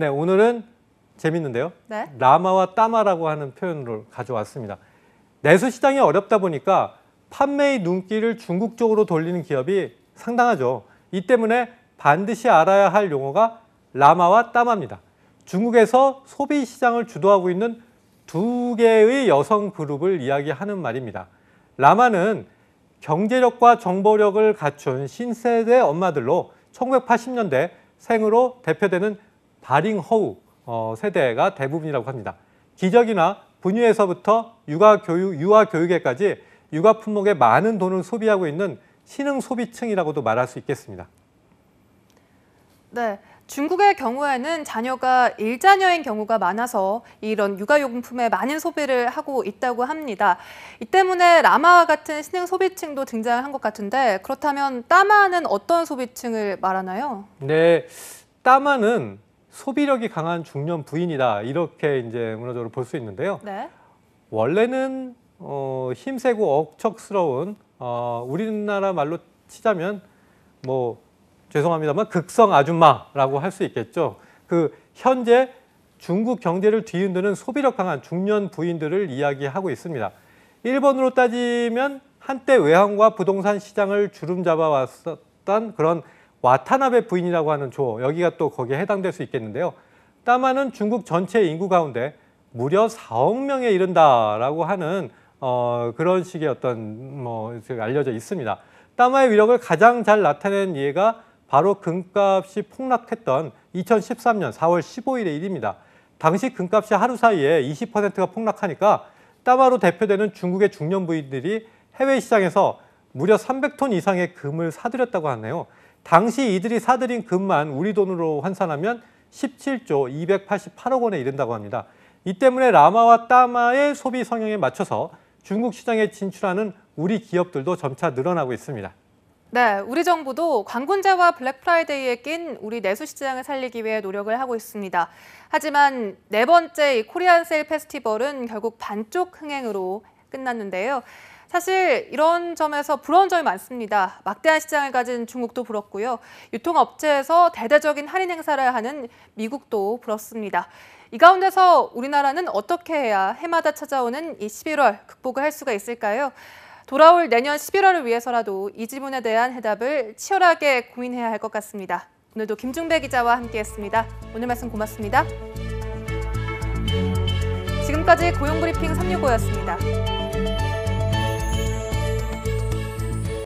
네, 오늘은 재밌는데요. 네? 라마와 따마라고 하는 표현을 가져왔습니다. 내수 시장이 어렵다 보니까 판매의 눈길을 중국 쪽으로 돌리는 기업이 상당하죠. 이 때문에 반드시 알아야 할 용어가 라마와 따마입니다. 중국에서 소비 시장을 주도하고 있는 두 개의 여성 그룹을 이야기하는 말입니다. 라마는 경제력과 정보력을 갖춘 신세대 엄마들로 1980년대 생으로 대표되는 다링허우 어, 세대가 대부분이라고 합니다. 기저귀나 분유에서부터 육아 교육, 유아 교육에까지 육아 품목에 많은 돈을 소비하고 있는 신흥 소비층이라고도 말할 수 있겠습니다. 네. 중국의 경우에는 자녀가 일자녀인 경우가 많아서 이런 육아용품에 많은 소비를 하고 있다고 합니다. 이 때문에 라마와 같은 신흥 소비층도 등장한 것 같은데 그렇다면 따마는 어떤 소비층을 말하나요? 네, 따마는 소비력이 강한 중년 부인이다 이렇게 이제 문화적으로 볼 수 있는데요. 네. 원래는 어, 힘세고 억척스러운 어, 우리나라 말로 치자면 뭐 죄송합니다만 극성 아줌마라고 할 수 있겠죠. 그 현재 중국 경제를 뒤흔드는 소비력 강한 중년 부인들을 이야기하고 있습니다. 일본으로 따지면 한때 외환과 부동산 시장을 주름 잡아왔던 었 그런 와타나베 부인이라고 하는 조, 여기가 또 거기에 해당될 수 있겠는데요. 따마는 중국 전체 인구 가운데 무려 4억 명에 이른다라고 하는 어, 그런 식의 어떤 뭐 알려져 있습니다. 따마의 위력을 가장 잘 나타낸 예가 바로 금값이 폭락했던 2013년 4월 15일의 일입니다. 당시 금값이 하루 사이에 20%가 폭락하니까 따마로 대표되는 중국의 중년 부인들이 해외 시장에서 무려 300톤 이상의 금을 사들였다고 하네요. 당시 이들이 사들인 금만 우리 돈으로 환산하면 17조 288억 원에 이른다고 합니다. 이 때문에 라마와 따마의 소비 성향에 맞춰서 중국 시장에 진출하는 우리 기업들도 점차 늘어나고 있습니다. 네, 우리 정부도 광군제와 블랙프라이데이에 낀 우리 내수 시장을 살리기 위해 노력을 하고 있습니다. 하지만 네 번째 코리안 세일 페스티벌은 결국 반쪽 흥행으로 끝났는데요. 사실 이런 점에서 부러운 점이 많습니다. 막대한 시장을 가진 중국도 부럽고요. 유통업체에서 대대적인 할인 행사를 하는 미국도 부럽습니다. 이 가운데서 우리나라는 어떻게 해야 해마다 찾아오는 이 11월 극복을 할 수가 있을까요? 돌아올 내년 11월을 위해서라도 이 질문에 대한 해답을 치열하게 고민해야 할 것 같습니다. 오늘도 김중배 기자와 함께했습니다. 오늘 말씀 고맙습니다. 지금까지 고용브리핑 365였습니다.